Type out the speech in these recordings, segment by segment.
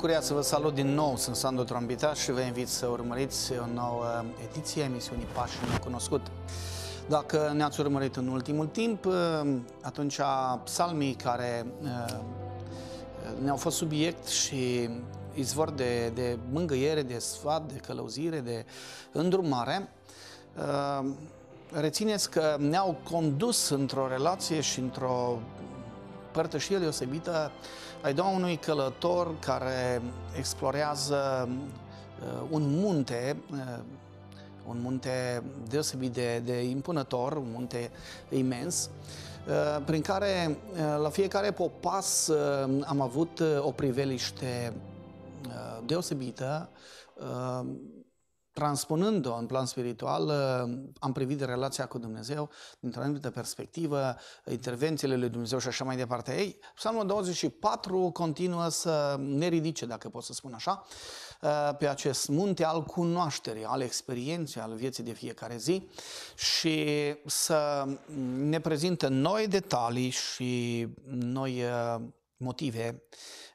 bucuria să vă salut din nou, sunt Sandu Trombita și vă invit să urmăriți o nouă ediție a emisiunii Pași Necunoscut. Dacă ne-ați urmărit în ultimul timp, eh, atunci psalmii care eh, ne-au fost subiect și izvor de, de mângâiere, de sfat, de călăuzire, de îndrumare, eh, rețineți că ne-au condus într-o relație și într-o părtășie deosebită ai dat unui călător care explorează uh, un munte, uh, un munte deosebit de, de impunător, un munte imens, uh, prin care la fiecare popas am avut o priveliște deosebită, transpunând-o în plan spiritual, uh, am privit relația cu Dumnezeu dintr-o anumită perspectivă, intervențiile lui Dumnezeu și așa mai departe. Ei, Psalmul 24 continuă să ne ridice, dacă pot să spun așa, uh, pe acest munte al cunoașterii, al experienței, al vieții de fiecare zi și să ne prezintă noi detalii și noi uh, motive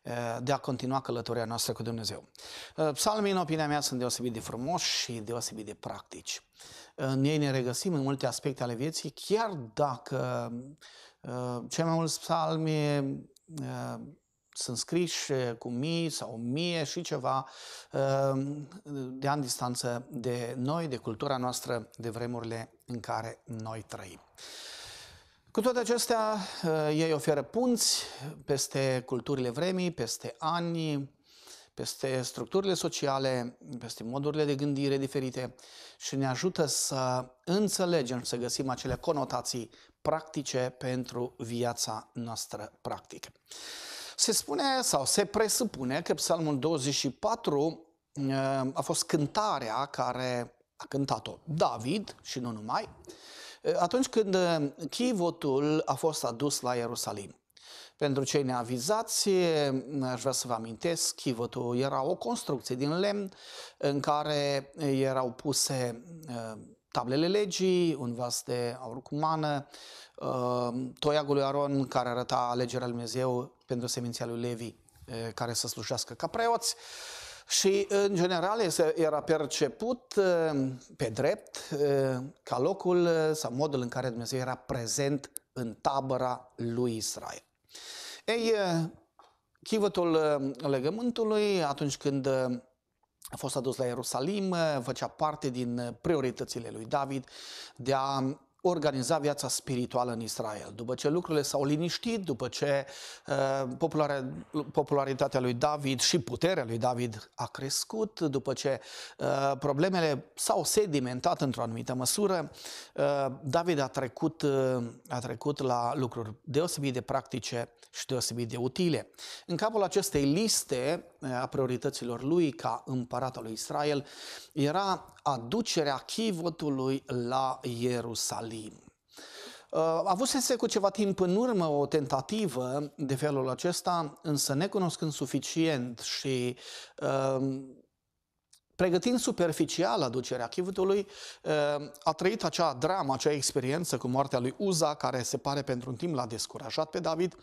eh, de a continua călătoria noastră cu Dumnezeu. Eh, psalmii, în opinia mea, sunt deosebit de frumoși și deosebit de practici. Eh, în ei ne regăsim în multe aspecte ale vieții, chiar dacă cei mai mulți psalmi sunt scriși cu mii sau mie și ceva de ani distanță de noi, de cultura noastră, de vremurile în care noi trăim. Cu toate acestea, eh, ei oferă punți peste culturile vremii, peste ani, peste structurile sociale, peste modurile de gândire diferite și ne ajută să înțelegem și să găsim acele conotații practice pentru viața noastră practică. Se spune sau se presupune că Psalmul 24 eh, a fost cântarea care a cântat-o David și nu numai, atunci când uh, chivotul a fost adus la Ierusalim. Pentru cei neavizați, uh, aș vrea să vă amintesc, chivotul era o construcție din lemn în care erau puse uh, tablele legii, un vas de aur cu mană, toiagul lui Aron care arăta alegerea lui Dumnezeu pentru seminția lui Levi care să slujească ca preoți și, în general, era perceput eh, pe drept eh, ca locul eh, sau modul în care Dumnezeu era prezent în tabăra lui Israel. Ei, chivătul legământului, atunci când a fost adus la Ierusalim, făcea parte din prioritățile lui David de a organiza viața spirituală în Israel. După ce lucrurile s-au liniștit, după ce uh, popularitatea lui David și puterea lui David a crescut, după ce uh, problemele s-au sedimentat într-o anumită măsură, uh, David a trecut, uh, a trecut la lucruri deosebit de practice și deosebit de utile. În capul acestei liste a priorităților lui ca împărat al lui Israel era aducerea chivotului la Ierusalim. Uh, a sense cu ceva timp în urmă o tentativă de felul acesta, însă necunoscând suficient și uh, pregătind superficial aducerea chivotului, uh, a trăit acea dramă, acea experiență cu moartea lui Uza, care se pare pentru un timp l-a descurajat pe David,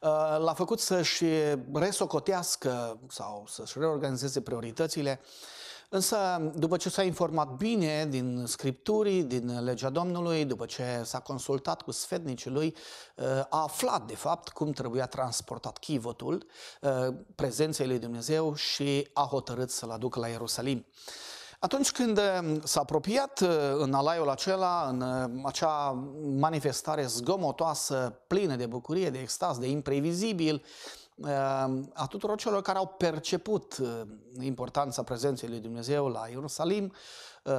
Uh, l-a făcut să-și resocotească sau să-și reorganizeze prioritățile, însă după ce s-a informat bine din Scripturii, din legea Domnului, după ce s-a consultat cu sfetnicii lui, uh, a aflat de fapt cum trebuia transportat chivotul uh, prezenței lui Dumnezeu și a hotărât să-l aducă la Ierusalim. Atunci când mm, s-a apropiat mm, în alaiul acela, în mm, acea manifestare zgomotoasă, plină de bucurie, de extaz, de imprevizibil, a tuturor celor care au perceput importanța prezenței lui Dumnezeu la Ierusalim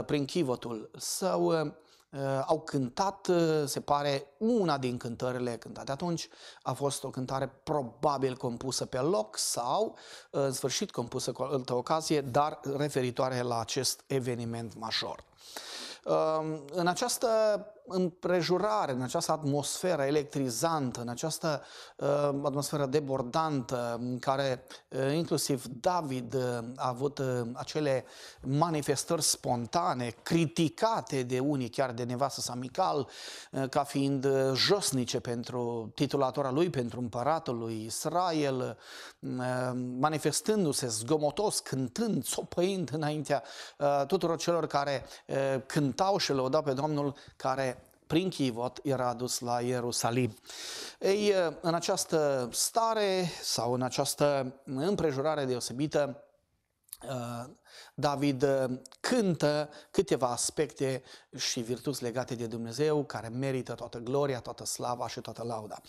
prin chivotul său, Eh, au cântat, eh, se pare, una din cântările cântate atunci. A fost o cântare probabil compusă pe loc sau, eh, în sfârșit, compusă cu altă ocazie, dar referitoare la acest eveniment major. În această împrejurare, în această atmosferă electrizantă, în această uh, atmosferă debordantă, în care uh, inclusiv David uh, a avut uh, acele manifestări spontane, criticate de unii, chiar de nevastă sa Mical, uh, ca fiind uh, josnice pentru titulatora lui, pentru împăratul lui Israel, uh, manifestându-se zgomotos, cântând, țopăind înaintea uh, tuturor celor care uh, cântau și lăudau pe Domnul, care prin chivot era adus la Ierusalim. Ei, în această stare sau în această împrejurare deosebită, uh, David uh, cântă câteva aspecte și virtuți legate de Dumnezeu care merită toată gloria, toată slava și toată lauda.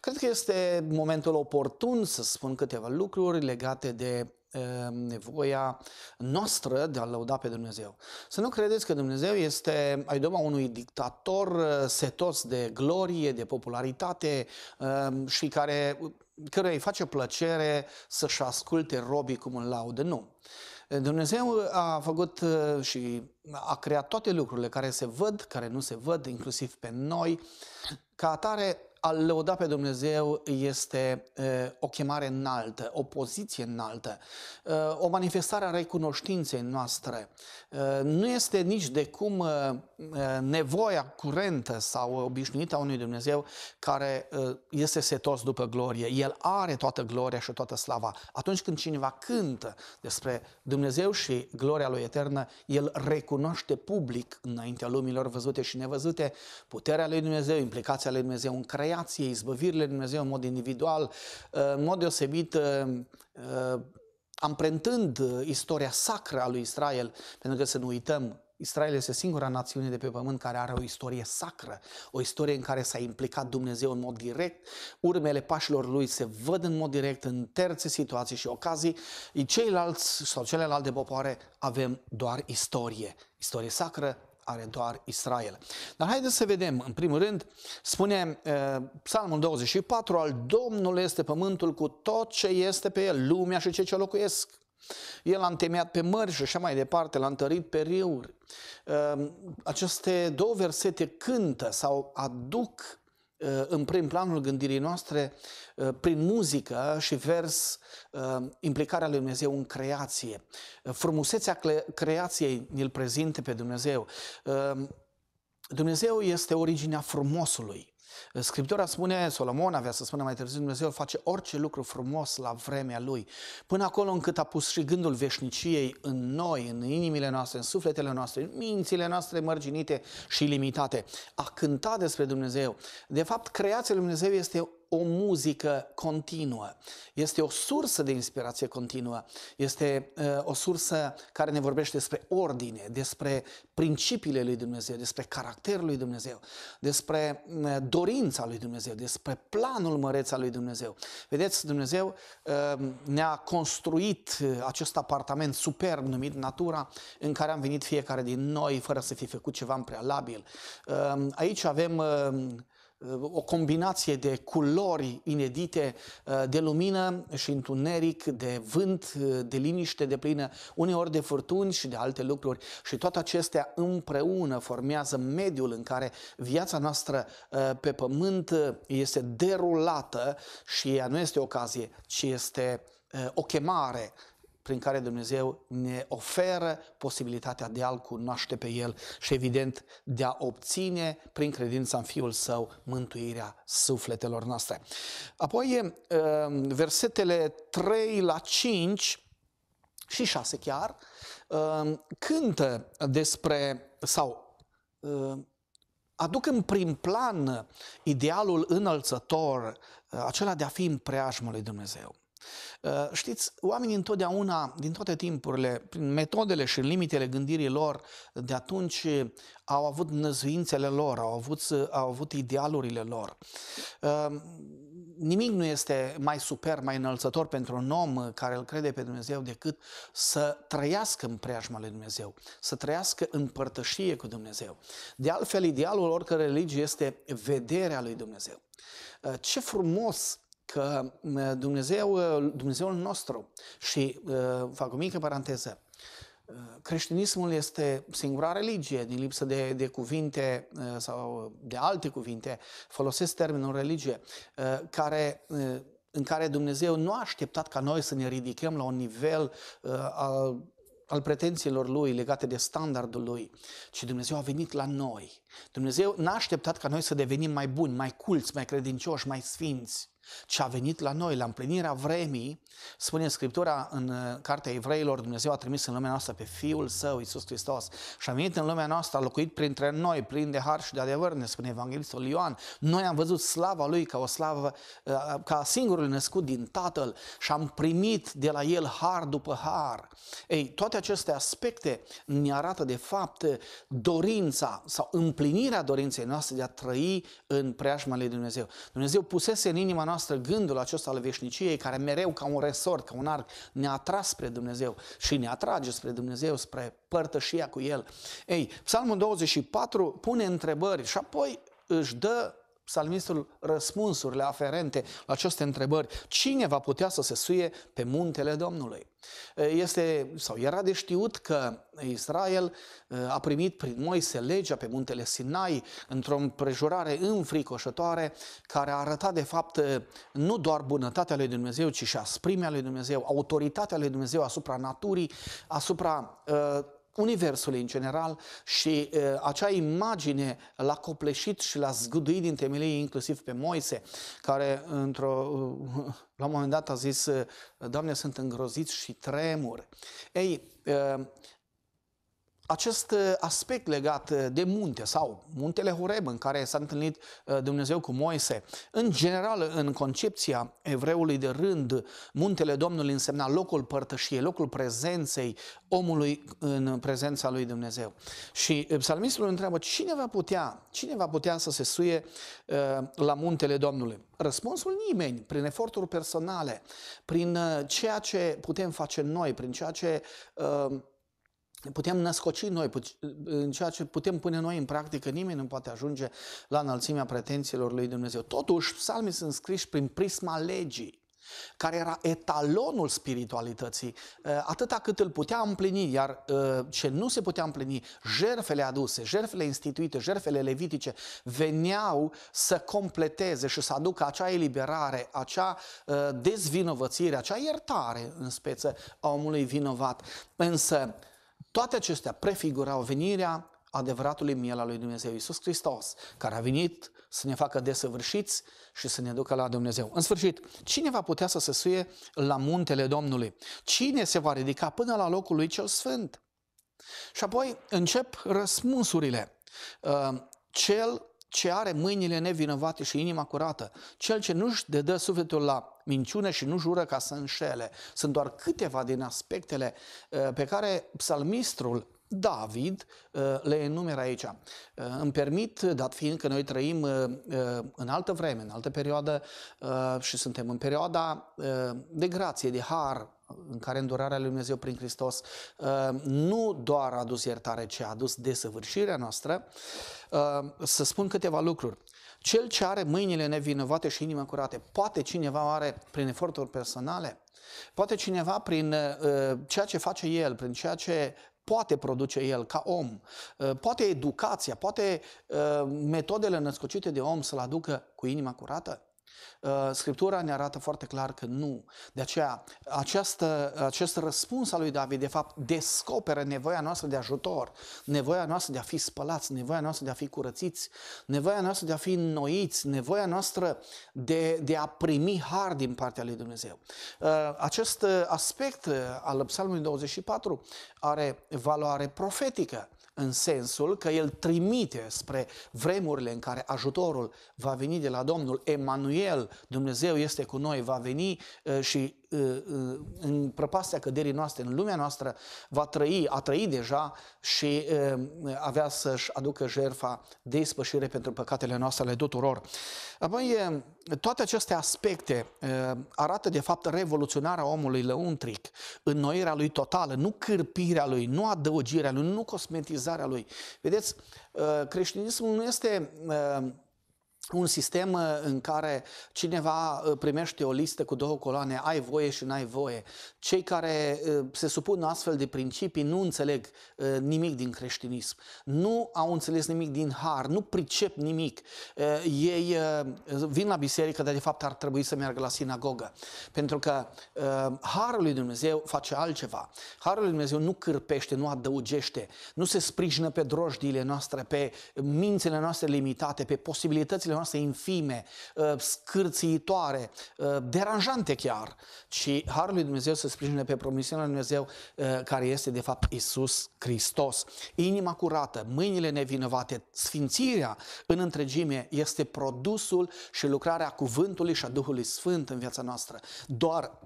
Cred că este momentul oportun să spun câteva lucruri legate de Ehm, nevoia noastră de a lăuda pe Dumnezeu. Să nu credeți că Dumnezeu este aidoba unui dictator eh, setos de glorie, de popularitate ehm, și care, căruia îi face plăcere să-și asculte robii cum îl laudă. Nu. Dumnezeu a făcut eh, și a creat toate lucrurile care se văd, care nu se văd, inclusiv pe noi. Ca atare, a lăuda pe Dumnezeu este o chemare înaltă, o poziție înaltă, o manifestare a recunoștinței noastre. Nu este nici de cum nevoia curentă sau obișnuită a unui Dumnezeu care este setos după glorie. El are toată gloria și toată slava. Atunci când cineva cântă despre Dumnezeu și gloria lui eternă, el recunoaște public înaintea lumilor văzute și nevăzute puterea lui Dumnezeu, implicația lui Dumnezeu în creație creației, izbăvirile Lui Dumnezeu în mod individual, uh, în mod deosebit uh, uh, amprentând istoria sacră a lui Israel, pentru că să nu uităm, Israel este singura națiune de pe pământ care are o istorie sacră, o istorie în care s-a implicat Dumnezeu în mod direct, urmele pașilor lui se văd în mod direct în terțe situații și ocazii, ceilalți sau celelalte popoare avem doar istorie, istorie sacră, are doar Israel. Dar haideți să vedem, în primul rând, spune eh, Psalmul 24, al Domnul este pământul cu tot ce este pe el, lumea și ce ce locuiesc. El a întemeiat pe mări și așa mai departe, l-a întărit pe râuri. Eh, aceste două versete cântă sau aduc Uh, în prim planul gândirii noastre, uh, prin muzică și vers, uh, implicarea lui Dumnezeu în creație. Frumusețea creației ne-l prezinte pe Dumnezeu. Dumnezeu este originea frumosului. Scriptura spune, Solomon avea să spună mai târziu, Dumnezeu face orice lucru frumos la vremea Lui, până acolo încât a pus și gândul veșniciei în noi, în inimile noastre, în sufletele noastre, în mințile noastre mărginite și limitate. A cânta despre Dumnezeu. De fapt, creația Lui Dumnezeu este o muzică continuă, este o sursă de inspirație continuă, este uh, o sursă care ne vorbește despre ordine, despre principiile lui Dumnezeu, despre caracterul lui Dumnezeu, despre uh, dorința lui Dumnezeu, despre planul măreț al lui Dumnezeu. Vedeți, Dumnezeu uh, ne-a construit acest apartament superb numit natura, în care am venit fiecare din noi, fără să fi făcut ceva în prealabil. Aici avem o combinație de culori inedite, uh, de lumină și întuneric, de vânt, uh, de liniște de plină, uneori de furtuni și de alte lucruri. Și toate acestea împreună formează mediul în care viața noastră uh, pe pământ este derulată și ea nu este ocazie, ci este o chemare prin care Dumnezeu ne oferă posibilitatea de a-L cunoaște pe El și evident de a obține prin credința în Fiul Său mântuirea sufletelor noastre. Apoi um, versetele 3 la 5 și 6 chiar um, cântă despre sau um, aduc în prim plan idealul înălțător uh, acela de a fi în preajmă lui Dumnezeu. Uh, știți, oamenii întotdeauna, din toate timpurile, prin metodele și limitele gândirii lor de atunci, au avut năzuințele lor, au avut, au avut idealurile lor. Uh, nimic nu este mai super, mai înălțător pentru un om care îl crede pe Dumnezeu decât să trăiască în preajma lui Dumnezeu, să trăiască în părtășie cu Dumnezeu. De altfel, idealul oricărei religii este vederea lui Dumnezeu. Uh, ce frumos că Dumnezeu, uh, Dumnezeul nostru, și uh, fac o mică paranteză, uh, creștinismul este singura religie, din lipsă de, de cuvinte sau de alte cuvinte, folosesc termenul religie, care în care Dumnezeu nu a așteptat ca noi să ne ridicăm la un nivel uh, al, al pretențiilor Lui legate de standardul Lui, ci Dumnezeu a venit la noi. Dumnezeu n-a așteptat ca noi să devenim mai buni, mai culți, mai credincioși, mai sfinți, ce a venit la noi, la împlinirea vremii, spune Scriptura în uh, Cartea Evreilor, Dumnezeu a trimis în lumea noastră pe Fiul Său, Iisus Hristos, și a venit în lumea noastră, a locuit printre noi, plin de har și de adevăr, ne spune Evanghelistul Ioan. Noi am văzut slava Lui ca o slavă, uh, ca singurul născut din Tatăl și am primit de la El har după har. Ei, toate aceste aspecte ne arată de fapt dorința sau împlinirea dorinței noastre de a trăi în preajma lui Dumnezeu. Dumnezeu pusese în inima noastră noastră gândul acesta al veșniciei, care mereu ca un resort, ca un arc, ne-a atras spre Dumnezeu și ne atrage spre Dumnezeu, spre părtășia cu El. Ei, Psalmul 24 pune întrebări și apoi își dă psalmistul răspunsurile aferente la aceste întrebări. Cine va putea să se suie pe muntele Domnului? Este, sau era de știut că Israel uh, a primit prin Moise legea pe muntele Sinai într-o împrejurare înfricoșătoare care arătat de fapt uh, nu doar bunătatea lui Dumnezeu, ci și asprimea lui Dumnezeu, autoritatea lui Dumnezeu asupra naturii, asupra uh, Universului în general și uh, acea imagine l-a copleșit și l-a zguduit din temelie inclusiv pe Moise, care într-o, uh, la un moment dat a zis, Doamne, sunt îngrozit și tremur. Ei, uh, acest uh, aspect legat uh, de munte sau muntele Horeb în care s-a întâlnit uh, Dumnezeu cu Moise, în general, în concepția evreului de rând, muntele Domnului însemna locul părtășiei, locul prezenței omului în prezența lui Dumnezeu. Și psalmistul întreabă, cine va putea, cine va putea să se suie la muntele Domnului? Răspunsul nimeni, prin eforturi personale, prin ceea ce putem face noi, prin ceea ce uh, putem născoci noi, în ceea ce putem pune noi în practică, nimeni nu poate ajunge la înălțimea pretențiilor lui Dumnezeu. Totuși, psalmii sunt scriși prin prisma legii care era etalonul spiritualității, eh, atâta cât îl putea împlini, iar eh, ce nu se putea împlini, jerfele aduse, jerfele instituite, jerfele levitice, veneau să completeze și să aducă acea eliberare, acea eh, dezvinovățire, acea iertare în speță a omului vinovat. Însă toate acestea prefigurau venirea adevăratului miel al lui Dumnezeu, Iisus Hristos, care a venit să ne facă desăvârșiți și să ne ducă la Dumnezeu. În sfârșit, cine va putea să se suie la muntele Domnului? Cine se va ridica până la locul lui cel sfânt? Și apoi încep răspunsurile. Uh, cel ce are mâinile nevinovate și inima curată, cel ce nu-și dedă sufletul la minciune și nu jură ca să înșele. Sunt doar câteva din aspectele uh, pe care psalmistrul David uh, le enumeră aici. Uh, îmi permit, dat fiind că noi trăim în altă vreme, în altă perioadă și suntem în perioada de grație, de har, în care îndurarea lui Dumnezeu prin Hristos nu doar a adus iertare, ci a adus desăvârșirea noastră, să spun câteva lucruri. Cel ce are mâinile nevinovate și inima curate poate cineva are prin eforturi personale, poate cineva prin uh, ceea ce face el, prin ceea ce poate produce el ca om, uh, poate educația, poate uh, metodele născocite de om să-l aducă cu inima curată. Uh, Scriptura ne arată foarte clar că nu. De aceea, această, acest răspuns al lui David, de fapt, descoperă nevoia noastră de ajutor, nevoia noastră de a fi spălați, nevoia noastră de a fi curățiți, nevoia noastră de a fi înnoiți, nevoia noastră de, de a primi har din partea lui Dumnezeu. Uh, acest aspect al Psalmului 24 are valoare profetică în sensul că el trimite spre vremurile în care ajutorul va veni de la Domnul. Emanuel, Dumnezeu este cu noi, va veni uh, și Uh, uh, în prăpastea căderii noastre, în lumea noastră, va trăi, a trăit deja și uh, avea să-și aducă jertfa de ispășire pentru păcatele noastre ale tuturor. Apoi, toate aceste aspecte arată de fapt revoluționarea omului lăuntric, înnoirea lui totală, nu cârpirea lui, nu adăugirea lui, nu cosmetizarea lui. Vedeți, creștinismul nu este un sistem uh, în care cineva uh, primește o listă cu două coloane, ai voie și n-ai voie. Cei care uh, se supun astfel de principii nu înțeleg nimic din creștinism, nu au înțeles nimic din har, nu pricep nimic. Ei vin la biserică, dar de fapt ar trebui să meargă la sinagogă, pentru că harul lui Dumnezeu face altceva. Harul lui Dumnezeu nu cârpește, nu adăugește, nu se sprijină pe drojdiile noastre, pe mințile noastre limitate, pe posibilitățile viețile noastre infime, uh, scârțitoare, uh, deranjante chiar, ci Harul lui Dumnezeu să sprijine pe promisiunea lui Dumnezeu uh, care este de fapt Isus Hristos. Inima curată, mâinile nevinovate, sfințirea în întregime este produsul și lucrarea cuvântului și a Duhului Sfânt în viața noastră. Doar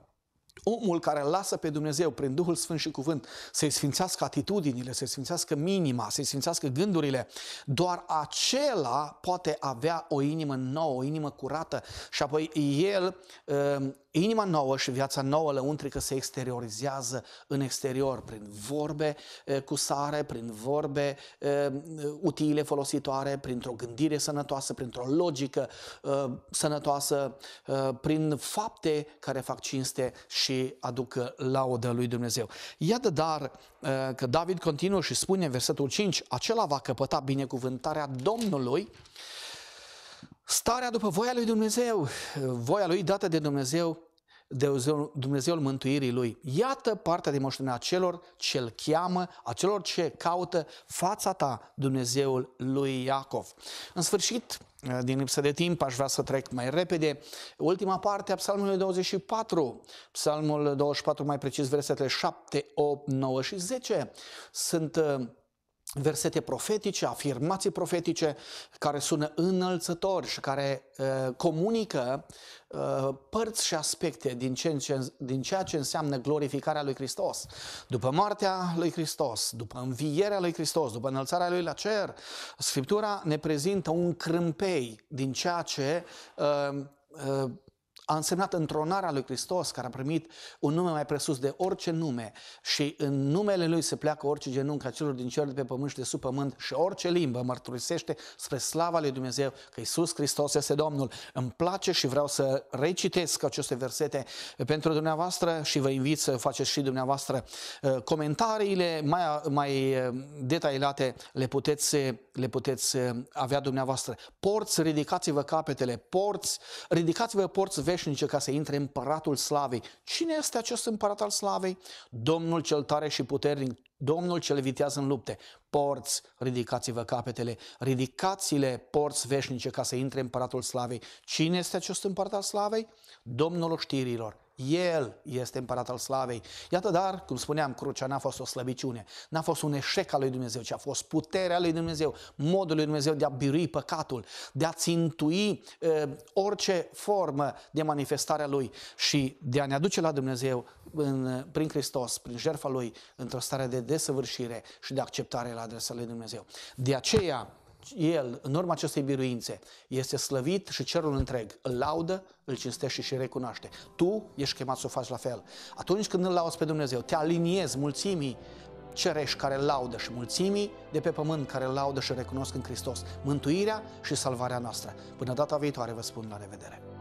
omul care îl lasă pe Dumnezeu prin Duhul Sfânt și Cuvânt să-i sfințească atitudinile, să-i sfințească minima, să-i sfințească gândurile, doar acela poate avea o inimă nouă, o inimă curată și apoi el ă, inima nouă și viața nouă lăuntrică se exteriorizează în exterior prin vorbe eh, cu sare, prin vorbe eh, utile, folositoare, printr-o gândire sănătoasă, printr-o logică eh, sănătoasă, prin fapte care fac cinste și aducă laudă lui Dumnezeu. Iată dar că David continuă și spune în versetul 5, acela va căpăta binecuvântarea Domnului Starea după voia lui Dumnezeu, voia lui dată de Dumnezeu, de Dumnezeul mântuirii lui. Iată partea de moștenirea celor ce îl cheamă, a celor ce caută fața ta, Dumnezeul lui Iacov. În sfârșit, din lipsă de timp, aș vrea să trec mai repede. Ultima parte a psalmului 24, psalmul 24, mai precis versetele 7, 8, 9 și 10, sunt uh, versete profetice, afirmații profetice care sună înălțători și care uh, comunică uh, părți și aspecte din, ce, ce, din ceea ce înseamnă glorificarea lui Hristos. După moartea lui Hristos, după învierea lui Hristos, după înălțarea lui la cer, Scriptura ne prezintă un crâmpei din ceea ce uh, uh a însemnat întronarea lui Hristos, care a primit un nume mai presus de orice nume și în numele lui se pleacă orice genunchi a celor din cer, de pe pământ și de sub pământ și orice limbă mărturisește spre slava lui Dumnezeu că Isus Hristos este Domnul. Îmi place și vreau să recitesc aceste versete pentru dumneavoastră și vă invit să faceți și dumneavoastră uh, comentariile mai, mai uh, detaliate le puteți, uh, le puteți avea dumneavoastră. Porți, ridicați-vă capetele, porți, ridicați-vă porți veșnice ca să intre împăratul slavei. Cine este acest împărat al slavei? Domnul cel tare și puternic, Domnul cel vitează în lupte. Porți, ridicați-vă capetele, ridicați-le porți veșnice ca să intre împăratul slavei. Cine este acest împărat al slavei? Domnul știrilor. El este împărat al slavei. Iată dar, cum spuneam, crucea n-a fost o slăbiciune, n-a fost un eșec al lui Dumnezeu, ci a fost puterea lui Dumnezeu, modul lui Dumnezeu de a birui păcatul, de a țintui e, orice formă de manifestare a lui și de a ne aduce la Dumnezeu în, prin Hristos, prin jertfa lui, într-o stare de desăvârșire și de acceptare la adresa lui Dumnezeu. De aceea, el, în urma acestei biruințe, este slăvit și cerul întreg îl laudă, îl cinstește și recunoaște. Tu ești chemat să o faci la fel. Atunci când îl lauzi pe Dumnezeu, te aliniezi mulțimii cerești care laudă și mulțimii de pe pământ care laudă și recunosc în Hristos mântuirea și salvarea noastră. Până data viitoare vă spun la revedere!